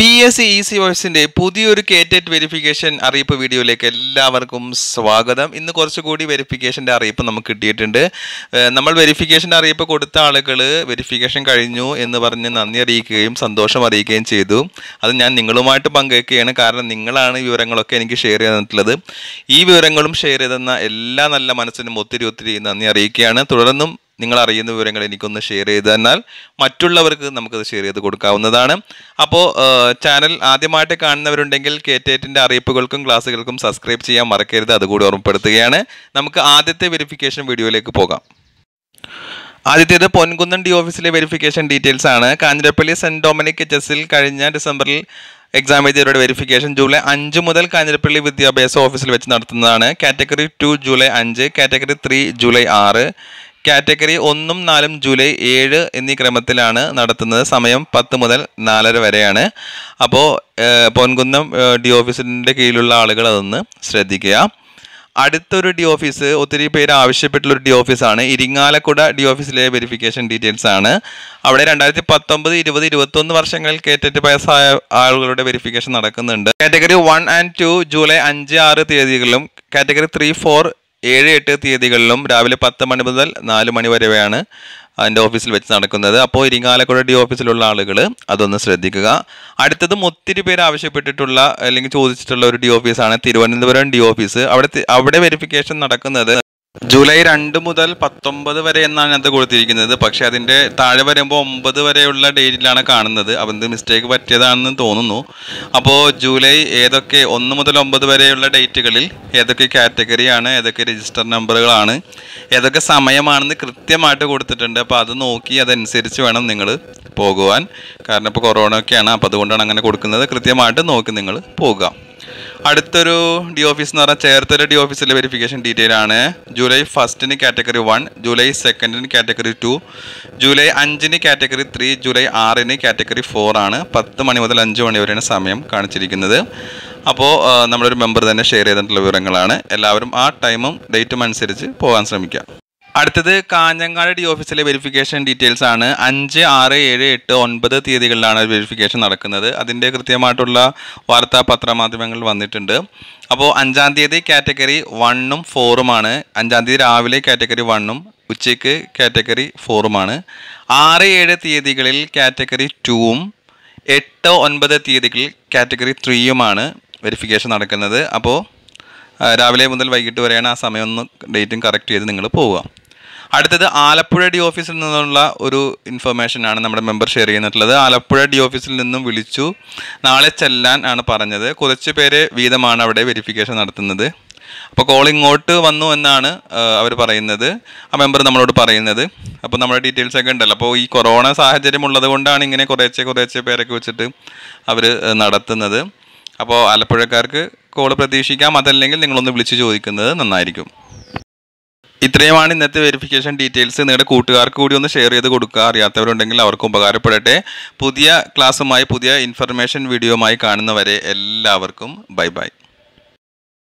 P S C easy വോയ്സിന്റെ പുതിയൊരു കേറ്ററ്റ് വെരിഫിക്കേഷൻ അറിയിപ്പ് വീഡിയോയിലേക്ക് എല്ലാവർക്കും സ്വാഗതം ഇന്ന് കുറച്ചുകൂടി വെരിഫിക്കേഷൻ്റെ അറിയിപ്പ് നമുക്ക് കിട്ടിയിട്ടുണ്ട് നമ്മൾ വെരിഫിക്കേഷൻ്റെ അറിയിപ്പ് കൊടുത്ത ആളുകൾ വെരിഫിക്കേഷൻ കഴിഞ്ഞു എന്ന് പറഞ്ഞ് നന്ദി അറിയിക്കുകയും സന്തോഷം അറിയിക്കുകയും ചെയ്തു അത് ഞാൻ നിങ്ങളുമായിട്ട് പങ്കുവയ്ക്കുകയാണ് കാരണം നിങ്ങളാണ് വിവരങ്ങളൊക്കെ എനിക്ക് ഷെയർ ചെയ്തിട്ടുള്ളത് ഈ വിവരങ്ങളും ഷെയർ ചെയ്തെന്ന എല്ലാ നല്ല മനസ്സിനും ഒത്തിരി ഒത്തിരി നന്ദി അറിയിക്കുകയാണ് തുടർന്നും നിങ്ങൾ അറിയുന്ന വിവരങ്ങൾ എനിക്കൊന്ന് ഷെയർ ചെയ്ത് തന്നാൽ മറ്റുള്ളവർക്ക് നമുക്കത് ഷെയർ ചെയ്ത് കൊടുക്കാവുന്നതാണ് അപ്പോൾ ചാനൽ ആദ്യമായിട്ട് കാണുന്നവരുണ്ടെങ്കിൽ കെ ടെറ്റിൻ്റെ അറിയിപ്പുകൾക്കും ക്ലാസ്സുകൾക്കും സബ്സ്ക്രൈബ് ചെയ്യാൻ മറക്കരുത് അതുകൂടി ഓർമ്മപ്പെടുത്തുകയാണ് നമുക്ക് ആദ്യത്തെ വെരിഫിക്കേഷൻ വീഡിയോയിലേക്ക് പോകാം ആദ്യത്തേത് പൊൻകുന്നൻ ഡി ഓഫീസിലെ വെരിഫിക്കേഷൻ ഡീറ്റെയിൽസ് ആണ് കാഞ്ഞിരപ്പള്ളി സെൻറ്റ് ഡൊമിനിക് എച്ച് എസിൽ കഴിഞ്ഞ ഡിസംബറിൽ എക്സാം എഴുതിയവരുടെ വെരിഫിക്കേഷൻ ജൂലൈ അഞ്ച് മുതൽ കാഞ്ഞിരപ്പള്ളി വിദ്യാഭ്യാസ ഓഫീസിൽ വെച്ച് നടത്തുന്നതാണ് കാറ്റഗറി ടു ജൂലൈ അഞ്ച് കാറ്റഗറി ത്രീ ജൂലൈ ആറ് കാറ്റഗറി ഒന്നും നാലും ജൂലൈ ഏഴ് എന്നീ ക്രമത്തിലാണ് നടത്തുന്നത് സമയം പത്ത് മുതൽ നാലര വരെയാണ് അപ്പോൾ പൊൻകുന്നം ഡി ഓഫീസിൻ്റെ കീഴിലുള്ള ആളുകൾ അതൊന്ന് ശ്രദ്ധിക്കുക അടുത്തൊരു ഡി ഓഫീസ് ഒത്തിരി പേര് ആവശ്യപ്പെട്ടുള്ളൊരു ഡി ഓഫീസാണ് ഇരിങ്ങാലക്കുട ഡി ഓഫീസിലെ വെരിഫിക്കേഷൻ ഡീറ്റെയിൽസ് ആണ് അവിടെ രണ്ടായിരത്തി പത്തൊമ്പത് ഇരുപത് ഇരുപത്തൊന്ന് വർഷങ്ങളിൽ കേറ്ററ്റ് പാസ്സായ ആളുകളുടെ വെരിഫിക്കേഷൻ നടക്കുന്നുണ്ട് category one and two July അഞ്ച് ആറ് തീയതികളിലും കാറ്റഗറി ത്രീ ഫോർ ഏഴ് എട്ട് തീയതികളിലും രാവിലെ പത്ത് മണി മുതൽ നാല് മണി വരെയാണ് അതിൻ്റെ ഓഫീസിൽ വെച്ച് നടക്കുന്നത് അപ്പോൾ ഇരിങ്ങാലക്കുട ഡി ഓഫീസിലുള്ള ആളുകൾ അതൊന്ന് ശ്രദ്ധിക്കുക അടുത്തതും ഒത്തിരി പേര് ആവശ്യപ്പെട്ടിട്ടുള്ള അല്ലെങ്കിൽ ചോദിച്ചിട്ടുള്ള ഒരു ഡി ഓഫീസാണ് തിരുവനന്തപുരം ഡി ഓഫീസ് അവിടെ അവിടെ വെരിഫിക്കേഷൻ നടക്കുന്നത് ജൂലൈ രണ്ട് മുതൽ പത്തൊമ്പത് വരെ എന്നാണ് അത് കൊടുത്തിരിക്കുന്നത് പക്ഷെ അതിന്റെ താഴെ വരുമ്പോൾ ഒമ്പത് വരെയുള്ള ഡേറ്റിലാണ് കാണുന്നത് അവന്ത് മിസ്റ്റേക്ക് പറ്റിയതാണെന്ന് തോന്നുന്നു അപ്പോൾ ജൂലൈ ഏതൊക്കെ ഒന്ന് മുതൽ ഒമ്പത് വരെയുള്ള ഡേറ്റുകളിൽ ഏതൊക്കെ കാറ്റഗറിയാണ് ഏതൊക്കെ രജിസ്റ്റർ നമ്പറുകളാണ് ഏതൊക്കെ സമയമാണെന്ന് കൃത്യമായിട്ട് കൊടുത്തിട്ടുണ്ട് അപ്പോൾ അത് നോക്കി അതനുസരിച്ച് വേണം നിങ്ങൾ പോകുവാൻ കാരണം ഇപ്പോൾ കൊറോണ ഒക്കെയാണ് അപ്പോൾ അതുകൊണ്ടാണ് അങ്ങനെ കൊടുക്കുന്നത് കൃത്യമായിട്ട് നോക്കി നിങ്ങൾ പോകാം അടുത്തൊരു ഡി ഓഫീസ് എന്ന് പറഞ്ഞാൽ ചേർത്തല ഡി ഓഫീസിലെ വെരിഫിക്കേഷൻ ഡീറ്റെയിൽ ആണ് ജൂലൈ ഫസ്റ്റിന് കാറ്റഗറി വൺ ജൂലൈ സെക്കൻഡിന് കാറ്റഗറി ടു ജൂലൈ അഞ്ചിന് കാറ്റഗറി ത്രീ ജൂലൈ ആറിന് കാറ്റഗറി ഫോർ ആണ് പത്ത് മണി മുതൽ അഞ്ച് മണി വരെയാണ് സമയം കാണിച്ചിരിക്കുന്നത് അപ്പോൾ നമ്മളൊരു മെമ്പർ തന്നെ ഷെയർ ചെയ്തിട്ടുള്ള വിവരങ്ങളാണ് എല്ലാവരും ആ ടൈമും ഡേറ്റും അനുസരിച്ച് പോകാൻ ശ്രമിക്കുക അടുത്തത് കാഞ്ഞങ്ങാട് ഡി ഓഫീസിലെ വെരിഫിക്കേഷൻ ഡീറ്റെയിൽസ് ആണ് അഞ്ച് ആറ് ഏഴ് എട്ട് ഒൻപത് തീയതികളിലാണ് വെരിഫിക്കേഷൻ നടക്കുന്നത് അതിൻ്റെ കൃത്യമായിട്ടുള്ള വാർത്താ പത്രമാധ്യമങ്ങൾ വന്നിട്ടുണ്ട് അപ്പോൾ അഞ്ചാം തീയതി കാറ്റഗറി വണ്ണും ഫോറുമാണ് അഞ്ചാം തീയതി രാവിലെ കാറ്റഗറി വണ്ണും ഉച്ചയ്ക്ക് കാറ്റഗറി ഫോറുമാണ് ആറ് ഏഴ് തീയതികളിൽ കാറ്റഗറി ടൂവും എട്ട് ഒൻപത് തീയതികളിൽ കാറ്റഗറി ത്രീയുമാണ് വെരിഫിക്കേഷൻ നടക്കുന്നത് അപ്പോൾ രാവിലെ മുതൽ വൈകിട്ട് വരെയാണ് ആ സമയം ഒന്ന് ഡേറ്റും കറക്റ്റ് ചെയ്ത് നിങ്ങൾ പോവുക അടുത്തത് ആലപ്പുഴ ഡി ഓഫീസിൽ നിന്നുള്ള ഒരു ഇൻഫർമേഷൻ ആണ് നമ്മുടെ മെമ്പർ ഷെയർ ചെയ്യുന്നിട്ടുള്ളത് ആലപ്പുഴ ഡി ഓഫീസിൽ നിന്നും വിളിച്ചു നാളെ ചെല്ലാൻ ആണ് പറഞ്ഞത് കുറച്ച് പേര് വീതമാണ് അവിടെ വെരിഫിക്കേഷൻ നടത്തുന്നത് അപ്പോൾ കോൾ ഇങ്ങോട്ട് വന്നു എന്നാണ് അവർ പറയുന്നത് ആ മെമ്പർ നമ്മളോട് പറയുന്നത് അപ്പോൾ നമ്മുടെ ഡീറ്റെയിൽസ് ഒക്കെ ഉണ്ടല്ലോ അപ്പോൾ ഈ കൊറോണ സാഹചര്യം ഉള്ളത് കൊണ്ടാണ് ഇങ്ങനെ കുറേശ്ശെ കുറേശ്ശെ പേരൊക്കെ വെച്ചിട്ട് അവർ നടത്തുന്നത് അപ്പോൾ ആലപ്പുഴക്കാർക്ക് കോൾ പ്രതീക്ഷിക്കാം അതല്ലെങ്കിൽ നിങ്ങളൊന്ന് വിളിച്ച് ചോദിക്കുന്നത് നന്നായിരിക്കും ഇത്രയുമാണ് ഇന്നത്തെ വെരിഫിക്കേഷൻ ഡീറ്റെയിൽസ് നിങ്ങളുടെ കൂട്ടുകാർക്ക് കൂടി ഒന്ന് ഷെയർ ചെയ്ത് കൊടുക്കുക അറിയാത്തവരുണ്ടെങ്കിൽ അവർക്ക് ഉപകാരപ്പെടട്ടെ പുതിയ ക്ലാസ്സുമായി പുതിയ ഇൻഫർമേഷൻ വീഡിയോയുമായി കാണുന്നവരെ എല്ലാവർക്കും ബൈ ബൈ